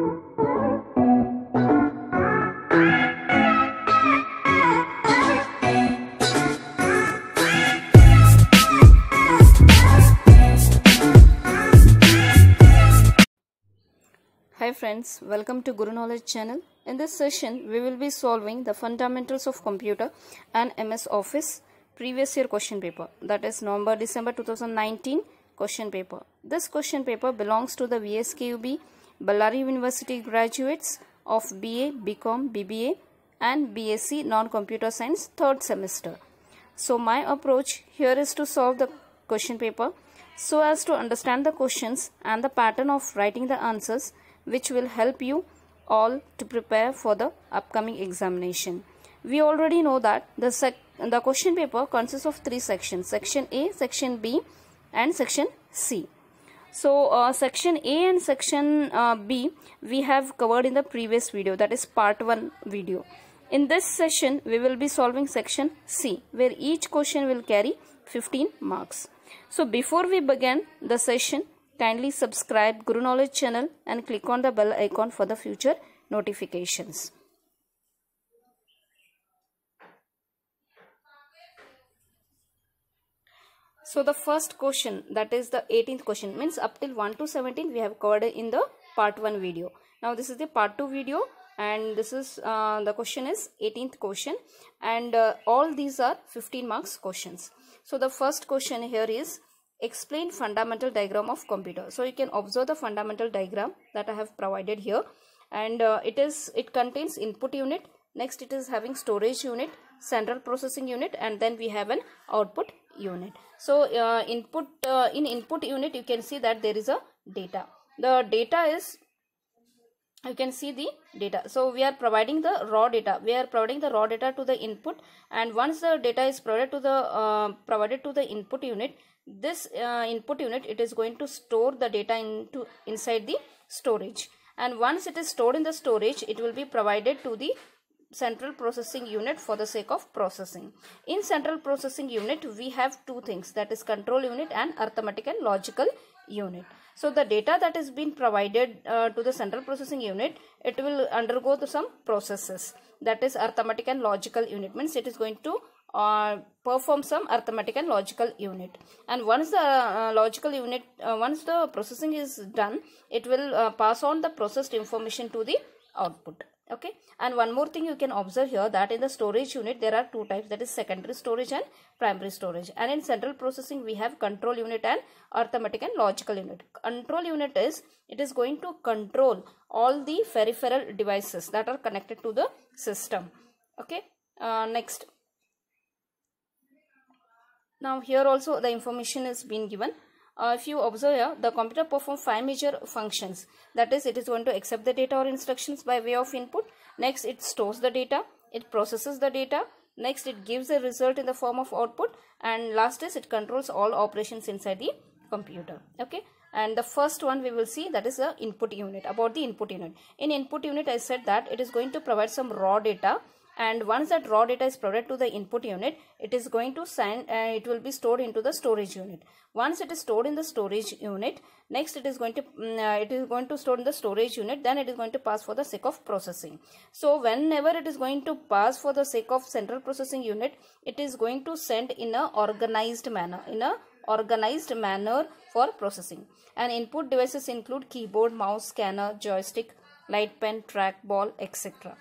Hi friends, welcome to Guru Knowledge channel. In this session, we will be solving the fundamentals of computer and MS Office previous year question paper that is November December 2019 question paper. This question paper belongs to the VSKUB Ballari University graduates of BA, BCom, BBA and BSc Non-Computer Science third semester. So my approach here is to solve the question paper so as to understand the questions and the pattern of writing the answers which will help you all to prepare for the upcoming examination. We already know that the, the question paper consists of three sections, section A, section B and section C so uh, section a and section uh, b we have covered in the previous video that is part 1 video in this session we will be solving section c where each question will carry 15 marks so before we begin the session kindly subscribe guru knowledge channel and click on the bell icon for the future notifications So the first question that is the 18th question means up till 1 to 17 we have covered in the part 1 video. Now this is the part 2 video and this is uh, the question is 18th question and uh, all these are 15 marks questions. So the first question here is explain fundamental diagram of computer. So you can observe the fundamental diagram that I have provided here and uh, it is it contains input unit next it is having storage unit central processing unit and then we have an output unit so uh, input uh, in input unit you can see that there is a data the data is you can see the data so we are providing the raw data we are providing the raw data to the input and once the data is provided to the uh, provided to the input unit this uh, input unit it is going to store the data into inside the storage and once it is stored in the storage it will be provided to the central processing unit for the sake of processing. In central processing unit, we have two things that is control unit and arithmetic and logical unit. So the data that is being provided uh, to the central processing unit, it will undergo some processes that is arithmetic and logical unit means it is going to uh, perform some arithmetic and logical unit and once the uh, logical unit uh, once the processing is done it will uh, pass on the processed information to the output okay and one more thing you can observe here that in the storage unit there are two types that is secondary storage and primary storage and in central processing we have control unit and arithmetic and logical unit control unit is it is going to control all the peripheral devices that are connected to the system okay uh, next now here also the information is being given uh, if you observe here the computer perform five major functions that is it is going to accept the data or instructions by way of input next it stores the data it processes the data next it gives a result in the form of output and last is it controls all operations inside the computer okay and the first one we will see that is the input unit about the input unit in input unit i said that it is going to provide some raw data and once that raw data is provided to the input unit it is going to send uh, it will be stored into the storage unit once it is stored in the storage unit next it is going to mm, uh, it is going to store in the storage unit then it is going to pass for the sake of processing so whenever it is going to pass for the sake of central processing unit it is going to send in a organized manner in a organized manner for processing and input devices include keyboard mouse scanner joystick light pen trackball etc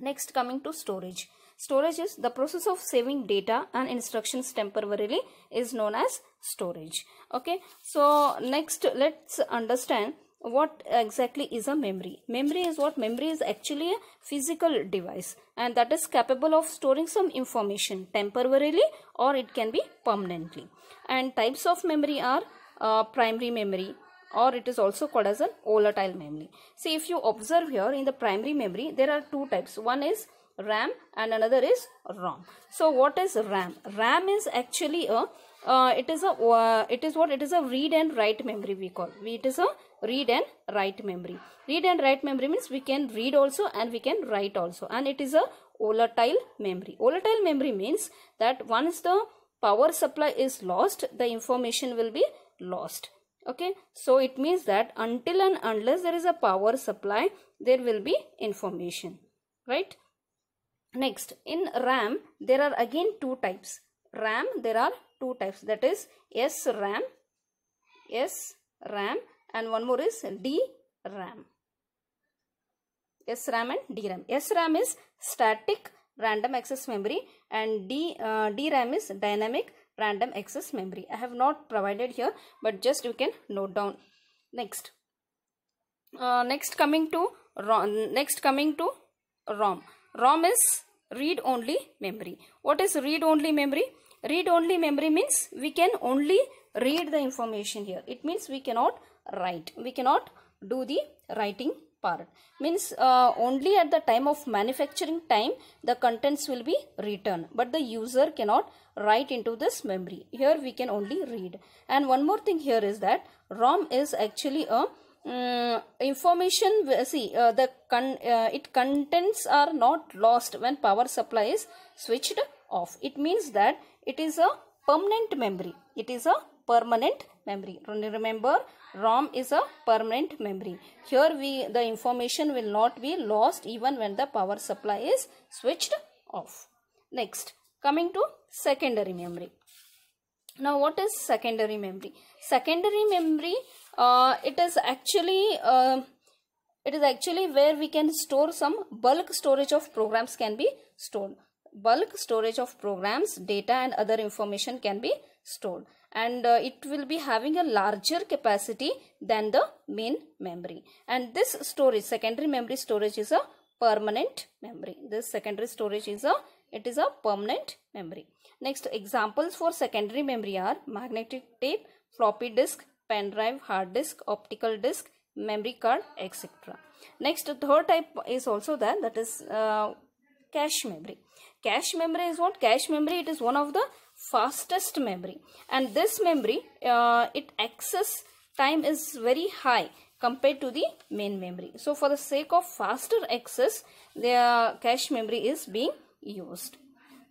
Next coming to storage. Storage is the process of saving data and instructions temporarily is known as storage. Okay. So next let's understand what exactly is a memory memory is what memory is actually a physical device and that is capable of storing some information temporarily or it can be permanently and types of memory are uh, primary memory or it is also called as an volatile memory. See if you observe here in the primary memory there are two types. One is RAM and another is ROM. So what is RAM? RAM is actually a uh, it is a uh, it is what it is a read and write memory we call it is a read and write memory read and write memory means we can read also and we can write also and it is a volatile memory volatile memory means that once the power supply is lost the information will be lost okay so it means that until and unless there is a power supply there will be information right next in ram there are again two types ram there are two types that is s ram s ram and one more is d ram s ram and d ram s ram is static random access memory and d uh, d ram is dynamic random access memory. I have not provided here but just you can note down. Next. Uh, next coming to ROM. Next coming to ROM. ROM is read only memory. What is read only memory? Read only memory means we can only read the information here. It means we cannot write. We cannot do the writing part means uh, only at the time of manufacturing time the contents will be written but the user cannot write into this memory. Here we can only read. And one more thing here is that ROM is actually a um, information see uh, the con uh, it contents are not lost when power supply is switched off it means that it is a permanent memory it is a permanent memory remember rom is a permanent memory here we the information will not be lost even when the power supply is switched off next Coming to secondary memory. Now what is secondary memory? Secondary memory, uh, it is actually... Uh, it is actually where we can store some bulk storage of programs can be stored. Bulk storage of programs, data and other information can be stored and uh, it will be having a larger capacity than the main memory and this storage secondary memory storage is a permanent memory this secondary storage is a it is a permanent memory. Next examples for secondary memory are magnetic tape, floppy disk, pen drive, hard disk, optical disk, memory card etc. Next third type is also there that is uh, cache memory. Cache memory is what? Cache memory it is one of the fastest memory and this memory uh, it access time is very high compared to the main memory. So for the sake of faster access the uh, cache memory is being used.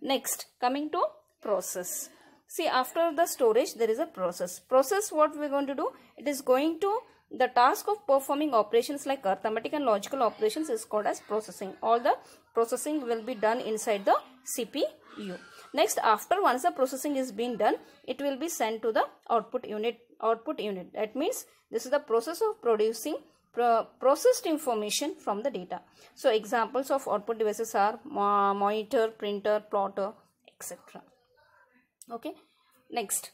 Next, coming to process. See, after the storage, there is a process. Process, what we're going to do? It is going to, the task of performing operations like arithmetic and logical operations is called as processing. All the processing will be done inside the CPU. Next, after once the processing is being done, it will be sent to the output unit. Output unit. That means, this is the process of producing processed information from the data. So examples of output devices are monitor, printer, plotter, etc. Okay. Next,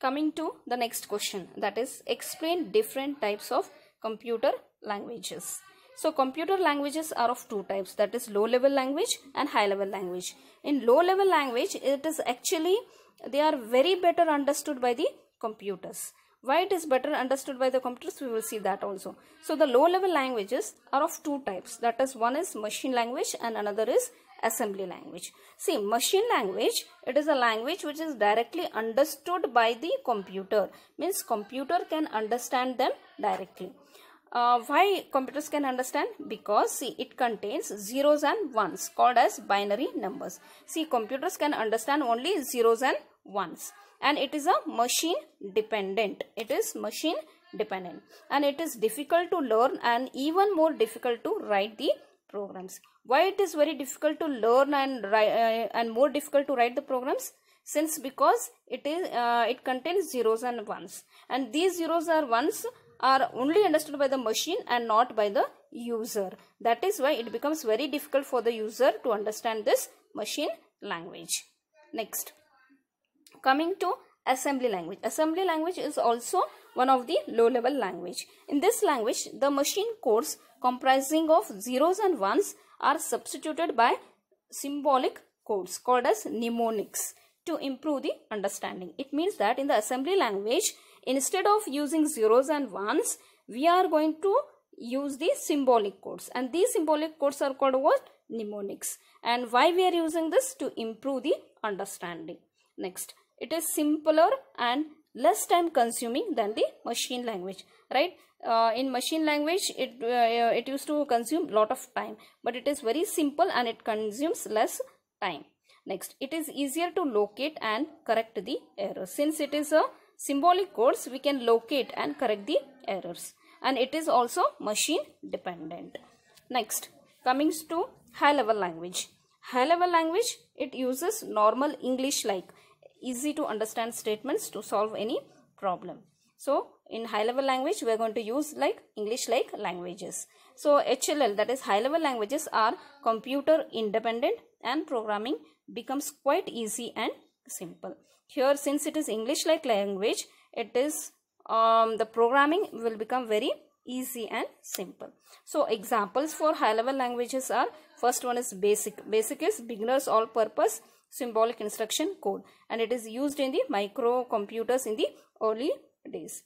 coming to the next question that is explain different types of computer languages. So computer languages are of two types that is low level language and high level language. In low level language it is actually they are very better understood by the computers why it is better understood by the computers, we will see that also. So the low level languages are of two types. That is one is machine language and another is assembly language. See machine language, it is a language which is directly understood by the computer. Means computer can understand them directly. Uh, why computers can understand because see it contains zeros and ones called as binary numbers see computers can understand only zeros and ones and it is a machine dependent it is machine dependent and it is difficult to learn and even more difficult to write the programs why it is very difficult to learn and write uh, and more difficult to write the programs since because it is uh, it contains zeros and ones and these zeros and ones are only understood by the machine and not by the user that is why it becomes very difficult for the user to understand this machine language next Coming to assembly language. Assembly language is also one of the low level language. In this language, the machine codes comprising of zeros and ones are substituted by symbolic codes called as mnemonics to improve the understanding. It means that in the assembly language, instead of using zeros and ones, we are going to use the symbolic codes and these symbolic codes are called what? Mnemonics. And why we are using this? To improve the understanding. Next, it is simpler and less time consuming than the machine language right uh, in machine language it uh, it used to consume lot of time but it is very simple and it consumes less time next it is easier to locate and correct the error since it is a symbolic course we can locate and correct the errors and it is also machine dependent next coming to high level language high level language it uses normal english like easy to understand statements to solve any problem. So in high level language we are going to use like English like languages. So HLL that is high level languages are computer independent and programming becomes quite easy and simple. Here since it is English like language it is um, the programming will become very easy and simple. So examples for high level languages are first one is basic. Basic is beginners all purpose symbolic instruction code and it is used in the microcomputers in the early days.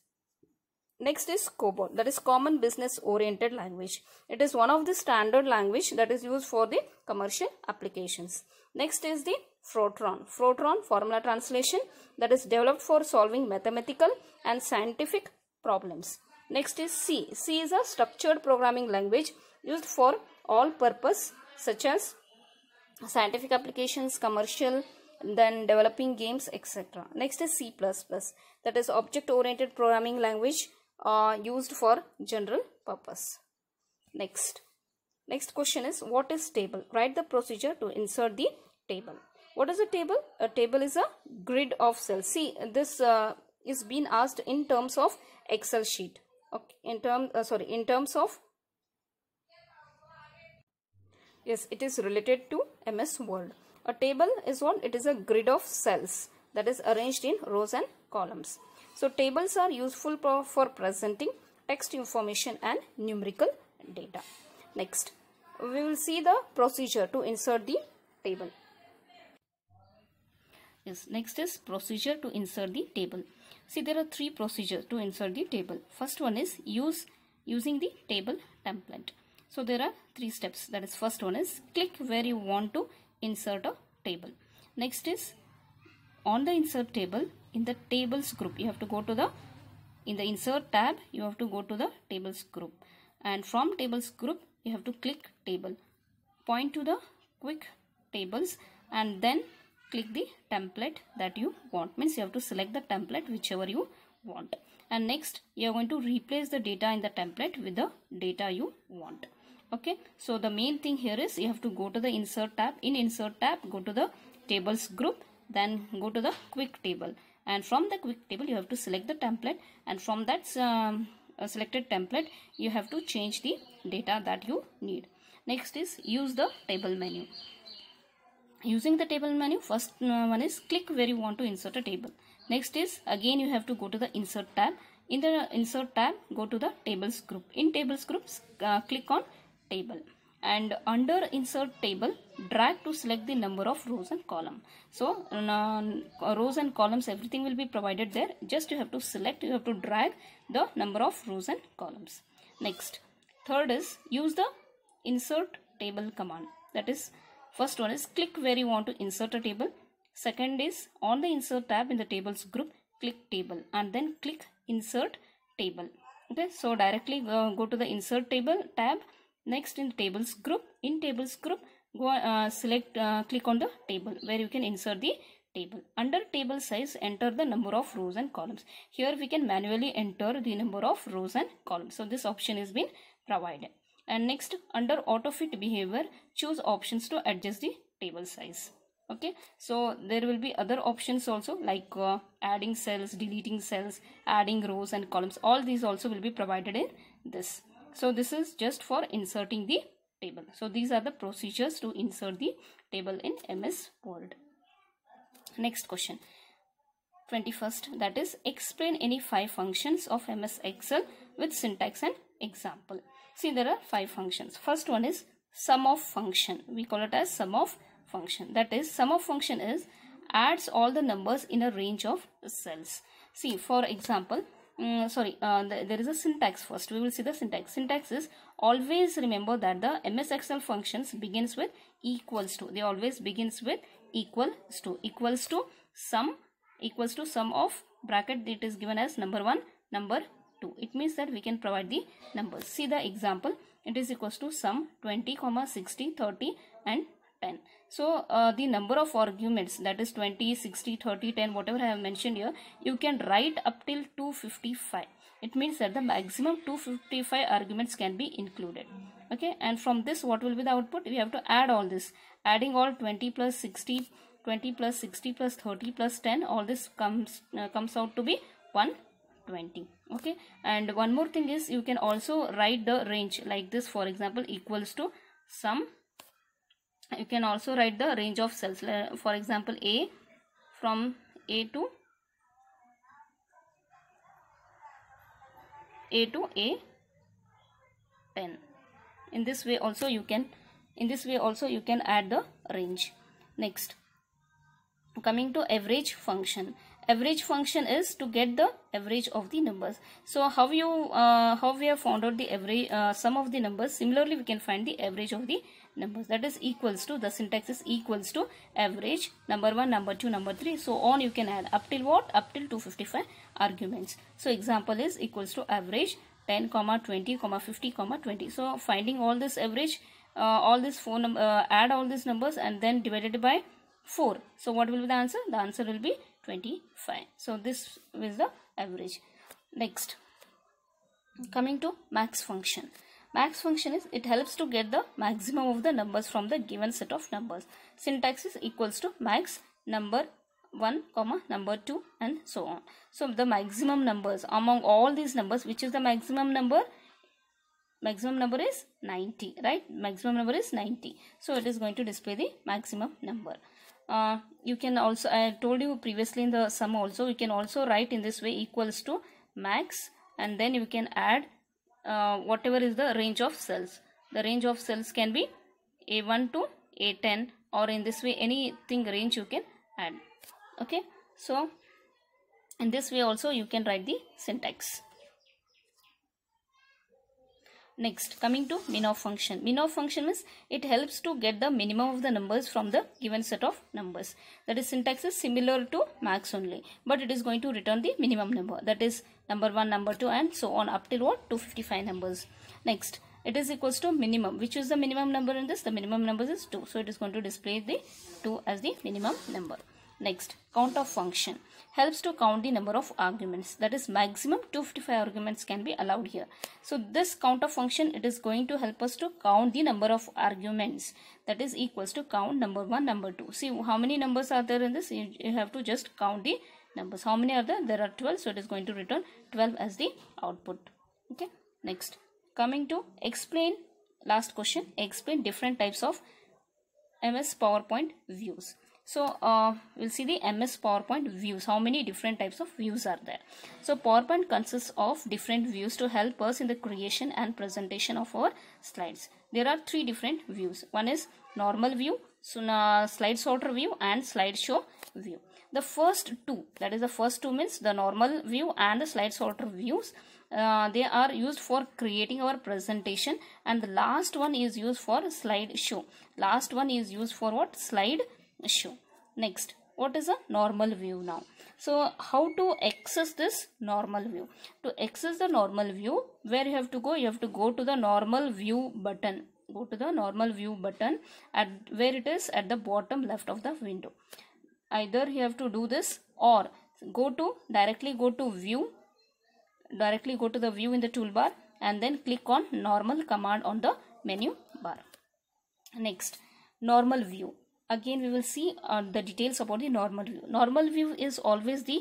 Next is COBOL that is common business oriented language. It is one of the standard language that is used for the commercial applications. Next is the Frotron. Frotron formula translation that is developed for solving mathematical and scientific problems. Next is C. C is a structured programming language used for all purpose such as scientific applications, commercial, then developing games, etc. Next is C++, that is object-oriented programming language uh, used for general purpose. Next. Next question is, what is table? Write the procedure to insert the table. What is a table? A table is a grid of cells. See, this uh, is being asked in terms of Excel sheet. Okay, in terms, uh, sorry, in terms of Yes, it is related to MS Word. A table is what? It is a grid of cells that is arranged in rows and columns. So tables are useful for presenting text information and numerical data. Next, we will see the procedure to insert the table. Yes, next is procedure to insert the table. See, there are three procedures to insert the table. First one is use using the table template. So there are three steps that is first one is click where you want to insert a table. Next is on the insert table in the tables group you have to go to the in the insert tab you have to go to the tables group and from tables group you have to click table point to the quick tables and then click the template that you want means you have to select the template whichever you want and next you are going to replace the data in the template with the data you want okay so the main thing here is you have to go to the insert tab in insert tab go to the tables group then go to the quick table and from the quick table you have to select the template and from that um, uh, selected template you have to change the data that you need next is use the table menu using the table menu first uh, one is click where you want to insert a table next is again you have to go to the insert tab in the insert tab go to the tables group in tables groups uh, click on table and under insert table drag to select the number of rows and column so uh, rows and columns everything will be provided there just you have to select you have to drag the number of rows and columns next third is use the insert table command that is first one is click where you want to insert a table second is on the insert tab in the tables group click table and then click insert table okay so directly uh, go to the insert table tab Next in tables group, in tables group, go uh, select, uh, click on the table where you can insert the table. Under table size, enter the number of rows and columns. Here we can manually enter the number of rows and columns. So this option is been provided. And next under auto fit behavior, choose options to adjust the table size. Okay, so there will be other options also like uh, adding cells, deleting cells, adding rows and columns. All these also will be provided in this. So this is just for inserting the table. So these are the procedures to insert the table in MS Word. Next question. 21st that is explain any five functions of MS Excel with syntax and example. See there are five functions. First one is sum of function. We call it as sum of function. That is sum of function is adds all the numbers in a range of cells. See for example um, sorry uh, there is a syntax first we will see the syntax syntax is always remember that the ms excel functions begins with equals to they always begins with equals to equals to sum equals to sum of bracket it is given as number 1 number 2 it means that we can provide the numbers see the example it is equals to sum 20 comma 60 30 and 10 so uh, the number of arguments that is 20 60 30 10 whatever i have mentioned here you can write up till 255 it means that the maximum 255 arguments can be included okay and from this what will be the output we have to add all this adding all 20 plus 60 20 plus 60 plus 30 plus 10 all this comes uh, comes out to be 120 okay and one more thing is you can also write the range like this for example equals to sum you can also write the range of cells for example a from a to a to a 10 in this way also you can in this way also you can add the range next coming to average function average function is to get the average of the numbers so how you uh, how we have found out the average uh, sum of the numbers similarly we can find the average of the numbers that is equals to the syntax is equals to average number 1 number 2 number 3 so on you can add up till what up till 255 arguments so example is equals to average 10 comma 20 comma 50 comma 20 so finding all this average uh, all this four num uh, add all these numbers and then divided by 4 so what will be the answer the answer will be 25 so this is the average next coming to max function Max function is it helps to get the maximum of the numbers from the given set of numbers. Syntax is equals to max number 1 comma number 2 and so on. So the maximum numbers among all these numbers which is the maximum number? Maximum number is 90 right maximum number is 90. So it is going to display the maximum number. Uh, you can also I told you previously in the sum also you can also write in this way equals to max and then you can add uh, whatever is the range of cells. The range of cells can be A1 to A10 or in this way anything range you can add. Okay. So, in this way also you can write the syntax. Next, coming to of function. of function means it helps to get the minimum of the numbers from the given set of numbers. That is syntax is similar to max only. But it is going to return the minimum number. That is number 1, number 2 and so on up till what? 255 numbers. Next, it is equals to minimum. Which is the minimum number in this? The minimum number is 2. So it is going to display the 2 as the minimum number. Next, count of function helps to count the number of arguments that is maximum 255 arguments can be allowed here. So this count of function it is going to help us to count the number of arguments that is equals to count number 1 number 2. See how many numbers are there in this you, you have to just count the numbers. How many are there? There are 12 so it is going to return 12 as the output. Okay. Next coming to explain last question explain different types of MS PowerPoint views so uh, we'll see the ms powerpoint views how many different types of views are there so powerpoint consists of different views to help us in the creation and presentation of our slides there are three different views one is normal view so now uh, slide sorter view and slideshow view the first two that is the first two means the normal view and the slide sorter views uh, they are used for creating our presentation and the last one is used for slideshow last one is used for what slide show next what is a normal view now so how to access this normal view to access the normal view where you have to go you have to go to the normal view button go to the normal view button at where it is at the bottom left of the window either you have to do this or go to directly go to view directly go to the view in the toolbar and then click on normal command on the menu bar next normal view again we will see uh, the details about the normal view normal view is always the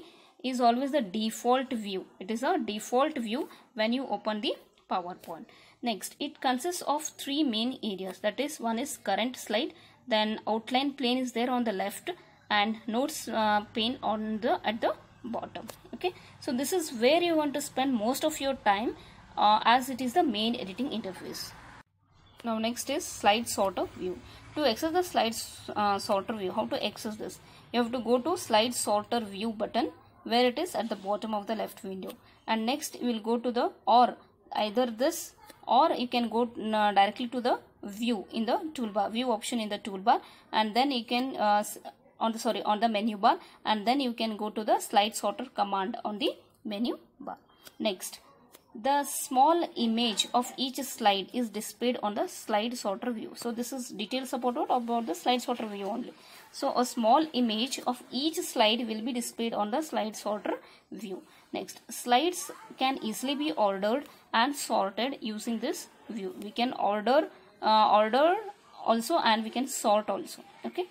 is always the default view it is a default view when you open the powerpoint next it consists of three main areas that is one is current slide then outline plane is there on the left and notes uh, pane on the at the bottom okay so this is where you want to spend most of your time uh, as it is the main editing interface now next is slide sort of view to access the slide uh, sorter view how to access this you have to go to slide sorter view button where it is at the bottom of the left window and next you will go to the or either this or you can go uh, directly to the view in the toolbar view option in the toolbar and then you can uh, on the sorry on the menu bar and then you can go to the slide sorter command on the menu bar next the small image of each slide is displayed on the slide sorter view. So this is details about what? About the slide sorter view only. So a small image of each slide will be displayed on the slide sorter view. Next, slides can easily be ordered and sorted using this view. We can order, uh, order also and we can sort also. Okay.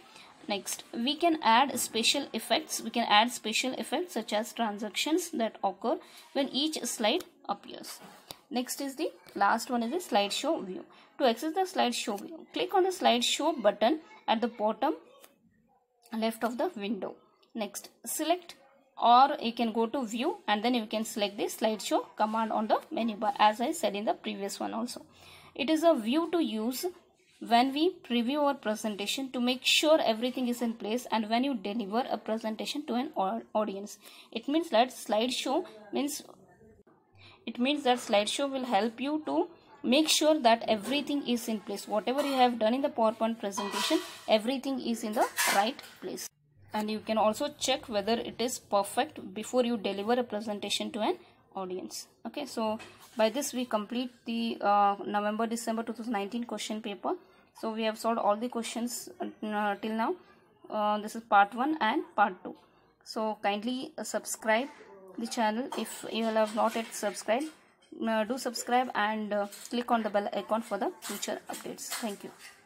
Next, we can add special effects. We can add special effects such as transactions that occur when each slide appears. Next is the last one is the slideshow view. To access the slideshow view, click on the slideshow button at the bottom left of the window. Next, select or you can go to view and then you can select the slideshow command on the menu bar as I said in the previous one also. It is a view to use when we preview our presentation to make sure everything is in place and when you deliver a presentation to an audience. It means that slideshow means it means that slideshow will help you to make sure that everything is in place. Whatever you have done in the PowerPoint presentation, everything is in the right place. And you can also check whether it is perfect before you deliver a presentation to an audience okay so by this we complete the uh, november december 2019 question paper so we have solved all the questions uh, till now uh, this is part 1 and part 2 so kindly uh, subscribe the channel if you have not yet subscribed uh, do subscribe and uh, click on the bell icon for the future updates thank you